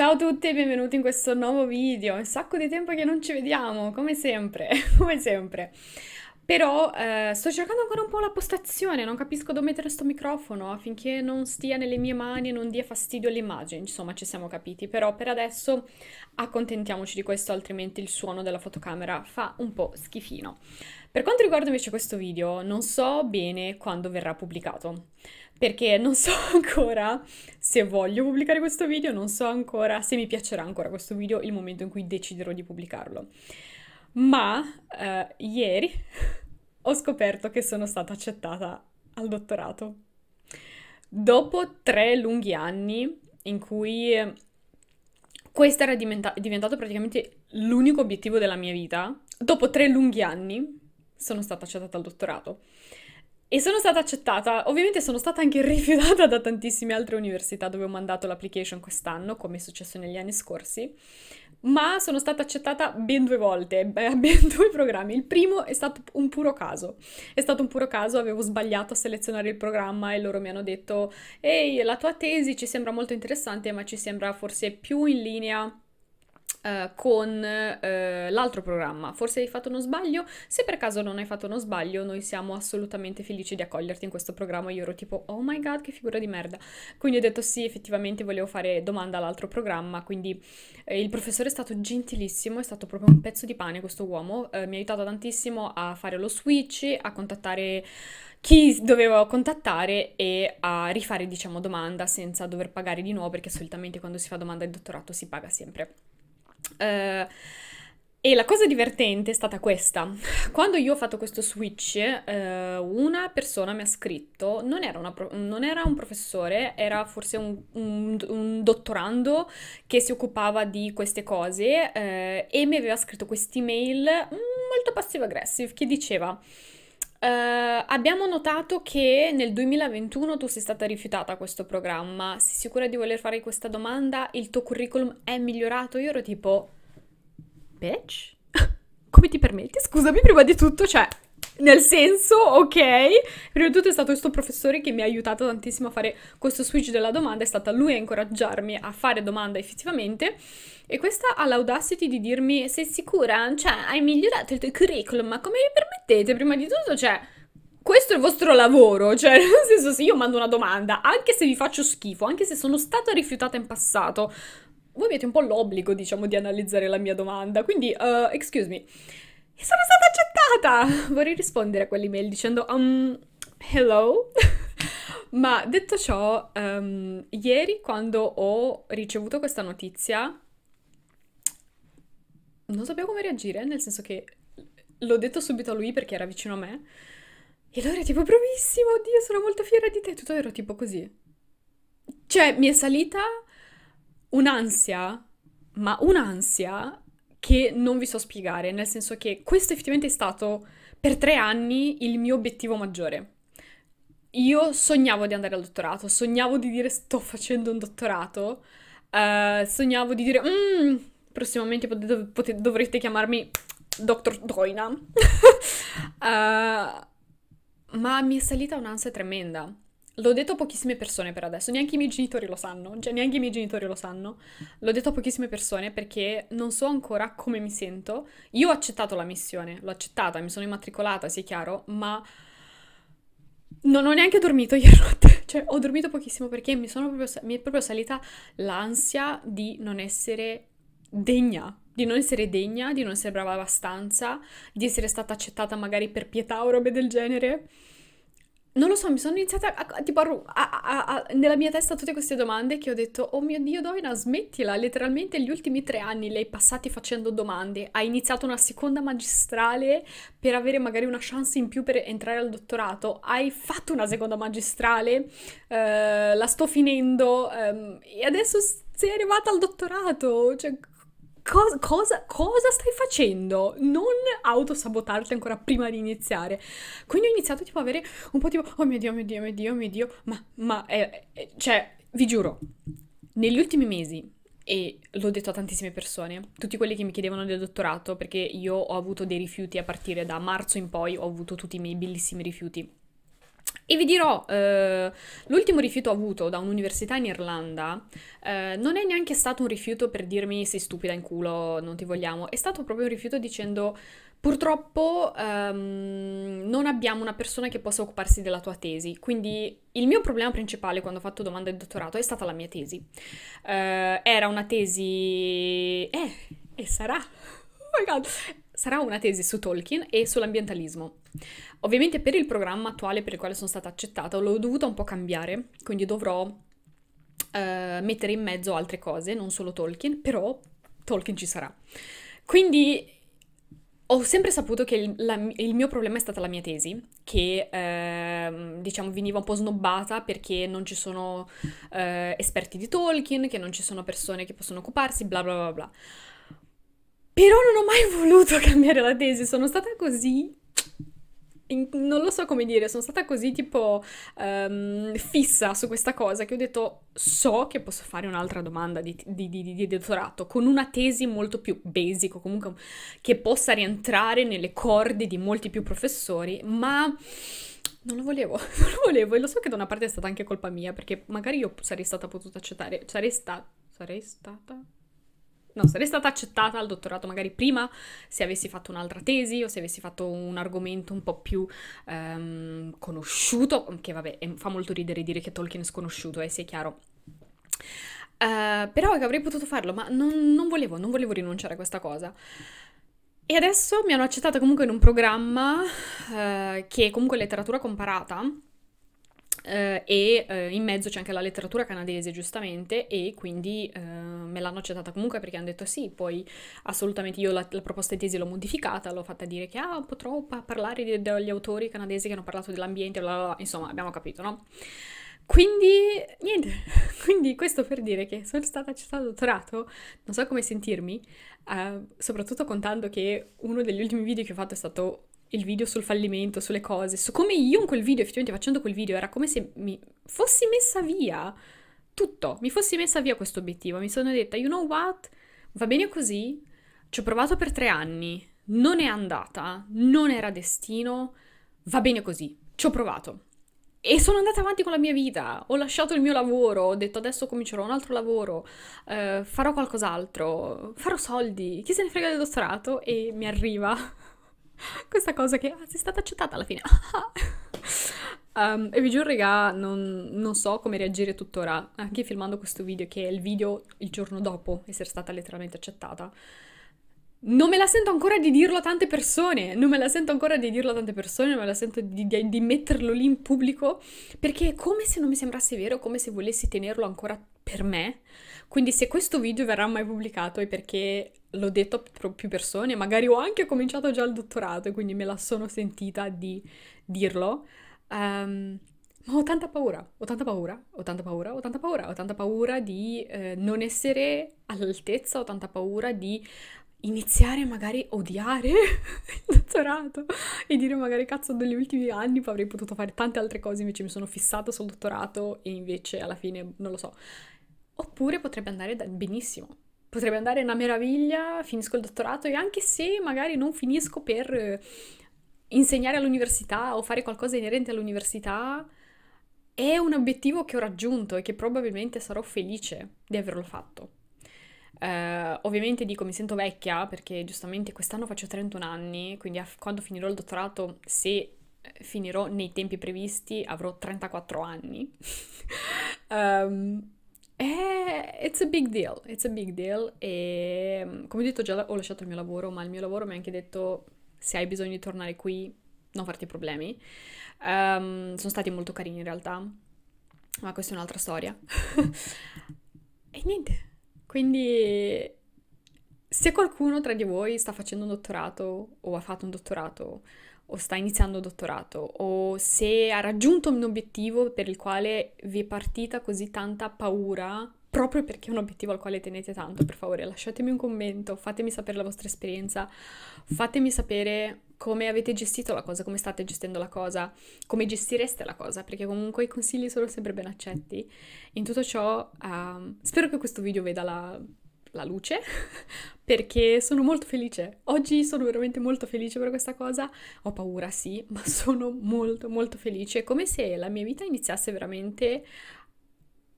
Ciao a tutti e benvenuti in questo nuovo video. È un sacco di tempo che non ci vediamo, come sempre, come sempre. Però eh, sto cercando ancora un po' la postazione, non capisco dove mettere sto microfono affinché non stia nelle mie mani e non dia fastidio all'immagine, insomma ci siamo capiti, però per adesso accontentiamoci di questo altrimenti il suono della fotocamera fa un po' schifino. Per quanto riguarda invece questo video, non so bene quando verrà pubblicato, perché non so ancora se voglio pubblicare questo video, non so ancora se mi piacerà ancora questo video il momento in cui deciderò di pubblicarlo ma eh, ieri ho scoperto che sono stata accettata al dottorato. Dopo tre lunghi anni in cui eh, questo era diventa- diventato praticamente l'unico obiettivo della mia vita, dopo tre lunghi anni sono stata accettata al dottorato. E sono stata accettata, ovviamente sono stata anche rifiutata da tantissime altre università dove ho mandato l'application quest'anno, come è successo negli anni scorsi, ma sono stata accettata ben due volte, ben due programmi. Il primo è stato un puro caso, è stato un puro caso, avevo sbagliato a selezionare il programma e loro mi hanno detto, ehi, la tua tesi ci sembra molto interessante, ma ci sembra forse più in linea eh, con eh, l'altro programma. Forse hai fatto uno sbaglio? Se per caso non hai fatto uno sbaglio, noi siamo assolutamente felici di accoglierti in questo programma. Io ero tipo, oh my god, che figura di merda. Quindi ho detto sì, effettivamente volevo fare domanda all'altro programma. Quindi eh, il professore è stato gentilissimo, è stato proprio un pezzo di pane questo uomo. Eh, mi ha aiutato tantissimo a fare lo switch, a contattare chi dovevo contattare e a rifare diciamo domanda senza dover pagare di nuovo perché solitamente quando si fa domanda di dottorato si paga sempre. Uh, e la cosa divertente è stata questa. Quando io ho fatto questo switch, eh, una persona mi ha scritto, non era, pro- non era un professore, era forse un, un, un, dottorando che si occupava di queste cose eh, e mi aveva scritto questa email molto passive-aggressive che diceva Uh, abbiamo notato che nel 2021 tu sei stata rifiutata a questo programma. Sei sicura di voler fare questa domanda? Il tuo curriculum è migliorato? Io ero tipo, bitch, come ti permetti? Scusami prima di tutto, cioè, nel senso, ok? Prima di tutto è stato questo professore che mi ha aiutato tantissimo a fare questo switch della domanda, è stata lui a incoraggiarmi a fare domanda effettivamente e questa ha l'audacity di dirmi sei sicura? Cioè, hai migliorato il tuo curriculum, ma come vi permettete? Prima di tutto, cioè questo è il vostro lavoro, cioè nel senso se io mando una domanda, anche se vi faccio schifo, anche se sono stata rifiutata in passato, voi avete un po' l'obbligo, diciamo, di analizzare la mia domanda, quindi, uh, excuse me. E sono stata accettata! Vorrei rispondere a quell'email dicendo um, hello. Ma detto ciò, um, ieri quando ho ricevuto questa notizia, non sapevo come reagire, nel senso che l'ho detto subito a lui perché era vicino a me. E loro era tipo, bravissimo, oddio, sono molto fiera di te. Tutto ero tipo così. Cioè, mi è salita un'ansia, ma un'ansia che non vi so spiegare, nel senso che questo effettivamente è stato per tre anni il mio obiettivo maggiore. Io sognavo di andare al dottorato, sognavo di dire sto facendo un dottorato, uh, sognavo di dire mm, prossimamente potete, potete, dovrete chiamarmi Dr. Doina. uh, ma mi è salita un'ansia tremenda. L'ho detto a pochissime persone per adesso, neanche i miei genitori lo sanno, cioè neanche i miei genitori lo sanno. L'ho detto a pochissime persone perché non so ancora come mi sento. Io ho accettato la missione, l'ho accettata, mi sono immatricolata, sì, chiaro, ma non ho neanche dormito ieri notte, cioè ho dormito pochissimo perché mi, proprio, mi è proprio salita l'ansia di non essere degna di non essere degna, di non essere brava abbastanza, di essere stata accettata magari per pietà o robe del genere non lo so, mi sono iniziata a, a, tipo a, a, nella mia testa tutte queste domande che ho detto, oh mio Dio Doina, smettila, letteralmente gli ultimi tre anni hai passati facendo domande, hai iniziato una seconda magistrale per avere magari una chance in più per entrare al dottorato, hai fatto una seconda magistrale, eh, la sto finendo ehm, e adesso sei arrivata al dottorato, cioè Cosa, cosa, cosa, stai facendo? Non autosabotarti ancora prima di iniziare. Quindi ho iniziato tipo a avere un po' tipo, oh mio Dio, mio Dio, mio Dio, mio Dio, ma, ma, eh, eh, cioè, vi giuro, negli ultimi mesi, e l'ho detto a tantissime persone, tutti quelli che mi chiedevano del dottorato, perché io ho avuto dei rifiuti a partire da marzo in poi, ho avuto tutti i miei bellissimi rifiuti e vi dirò, eh, l'ultimo rifiuto avuto da un'università in Irlanda eh, non è neanche stato un rifiuto per dirmi sei stupida in culo, non ti vogliamo, è stato proprio un rifiuto dicendo purtroppo ehm, non abbiamo una persona che possa occuparsi della tua tesi, quindi il mio problema principale quando ho fatto domanda di dottorato è stata la mia tesi. Eh, era una tesi... eh, e sarà... Oh my god, sarà una tesi su Tolkien e sull'ambientalismo. Ovviamente per il programma attuale per il quale sono stata accettata l'ho dovuta un po' cambiare, quindi dovrò uh, mettere in mezzo altre cose, non solo Tolkien, però Tolkien ci sarà. Quindi ho sempre saputo che il, la, il, mio problema è stata la mia tesi, che eh, diciamo veniva un po' snobbata perché non ci sono eh, esperti di Tolkien, che non ci sono persone che possono occuparsi, bla bla bla bla. Però non ho mai voluto cambiare la tesi, sono stata così non lo so come dire, sono stata così tipo um, fissa su questa cosa che ho detto so che posso fare un'altra domanda di, di, di, di dottorato con una tesi molto più basic comunque che possa rientrare nelle corde di molti più professori, ma non lo volevo, non lo volevo e lo so che da una parte è stata anche colpa mia perché magari io sarei stata potuta accettare, sarei, sta, sarei stata non sarei stata accettata al dottorato magari prima, se avessi fatto un'altra tesi o se avessi fatto un argomento un po' più ehm, conosciuto, che vabbè, fa molto ridere dire che Tolkien è sconosciuto, eh, sia chiaro. Uh, però avrei potuto farlo, ma non, non, volevo, non volevo rinunciare a questa cosa. E adesso mi hanno accettata comunque in un programma uh, che è comunque letteratura comparata, Uh, e uh, in mezzo c'è anche la letteratura canadese, giustamente, e quindi uh, me l'hanno accettata comunque perché hanno detto sì, poi assolutamente io la, la proposta di tesi l'ho modificata, l'ho fatta dire che ah, potrò pa- parlare degli autori canadesi che hanno parlato dell'ambiente, bla bla bla. insomma, abbiamo capito, no? Quindi, niente, quindi questo per dire che sono stata accettata dottorato, non so come sentirmi, soprattutto contando che uno degli ultimi video che ho fatto è stato il video sul fallimento, sulle cose, su come io in quel video, effettivamente facendo quel video, era come se mi fossi messa via tutto, mi fossi messa via questo obiettivo. Mi sono detta, you know what, va bene così, ci ho provato per tre anni, non è andata, non era destino, va bene così, ci ho provato. E sono andata avanti con la mia vita, ho lasciato il mio lavoro, ho detto adesso comincerò un altro lavoro, eh, farò qualcos'altro, farò soldi, chi se ne frega del dottorato e mi arriva questa cosa che ah, sei stata accettata alla fine. um, e vi giuro, raga, non, non, so come reagire tuttora, anche filmando questo video, che è il video il giorno dopo essere stata letteralmente accettata. Non me la sento ancora di dirlo a tante persone, non me la sento ancora di dirlo a tante persone, non me la sento di, di, di metterlo lì in pubblico, perché è come se non mi sembrasse vero, come se volessi tenerlo ancora per me. Quindi se questo video verrà mai pubblicato è perché l'ho detto a più persone, magari ho anche cominciato già il dottorato e quindi me la sono sentita di dirlo. Um, ma ho tanta paura, ho tanta paura, ho tanta paura, ho tanta paura, ho tanta paura di eh, non essere all'altezza, ho tanta paura di iniziare magari a odiare il dottorato e dire magari cazzo negli ultimi anni avrei potuto fare tante altre cose invece mi sono fissata sul dottorato e invece alla fine non lo so oppure potrebbe andare benissimo potrebbe andare una meraviglia, finisco il dottorato e anche se magari non finisco per eh, insegnare all'università o fare qualcosa inerente all'università, è un obiettivo che ho raggiunto e che probabilmente sarò felice di averlo fatto. Uh, ovviamente dico mi sento vecchia perché giustamente quest'anno faccio 31 anni, quindi a, quando finirò il dottorato, se eh, finirò nei tempi previsti, avrò 34 anni. um, Eh, it's a big deal, it's a big deal e mm, come ho detto già ho lasciato il mio lavoro, ma il mio lavoro mi ha anche detto se hai bisogno di tornare qui non farti problemi. Um, sono stati molto carini in realtà, ma questa è un'altra storia. e niente, quindi se qualcuno tra di voi sta facendo un dottorato o ha fatto un dottorato o sta iniziando un dottorato o se ha raggiunto un obiettivo per il quale vi è partita così tanta paura, proprio perché è un obiettivo al quale tenete tanto, per favore lasciatemi un commento, fatemi sapere la vostra esperienza, fatemi sapere come avete gestito la cosa, come state gestendo la cosa, come gestireste la cosa, perché comunque i consigli sono sempre ben accetti. In tutto ciò, uh, spero che questo video veda la la luce perché sono molto felice. Oggi sono veramente molto felice per questa cosa. Ho paura, sì, ma sono molto molto felice. come se la mia vita iniziasse veramente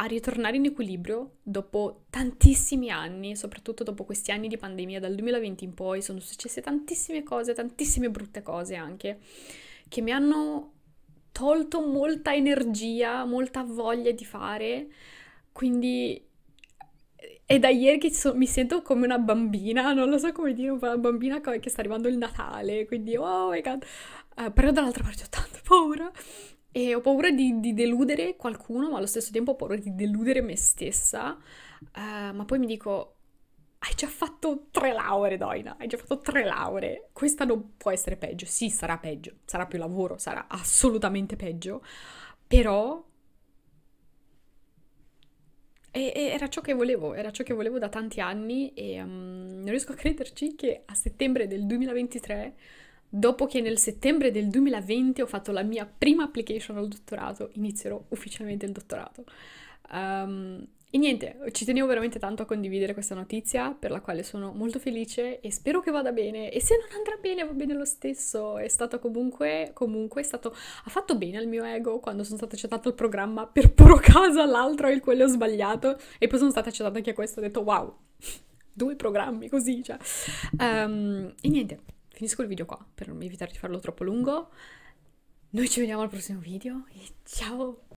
a ritornare in equilibrio dopo tantissimi anni, soprattutto dopo questi anni di pandemia dal 2020 in poi, sono successe tantissime cose, tantissime brutte cose anche, che mi hanno tolto molta energia, molta voglia di fare, quindi è da ieri che so mi sento come una bambina, non lo so come dire, una bambina che sta arrivando il Natale, quindi oh my god. Uh, però dall'altra parte ho tanto paura e ho paura di, di, deludere qualcuno, ma allo stesso tempo ho paura di deludere me stessa. Uh, ma poi mi dico, hai già fatto tre lauree, Doina, hai già fatto tre lauree. Questa non può essere peggio. Sì, sarà peggio, sarà più lavoro, sarà assolutamente peggio. Però e, e era ciò che volevo, era ciò che volevo da tanti anni e um, non riesco a crederci che a settembre del 2023, dopo che nel settembre del 2020 ho fatto la mia prima application al dottorato, inizierò ufficialmente il dottorato. Um, e niente, ci tenevo veramente tanto a condividere questa notizia per la quale sono molto felice e spero che vada bene e se non andrà bene va bene lo stesso, è stato comunque, comunque è stato, ha fatto bene al mio ego quando sono stata accettata al programma per puro caso all'altro il quello sbagliato e poi sono stata accettata anche a questo, ho detto wow, due programmi così, cioè. Um, e niente, finisco il video qua per non evitare di farlo troppo lungo, noi ci vediamo al prossimo video e ciao!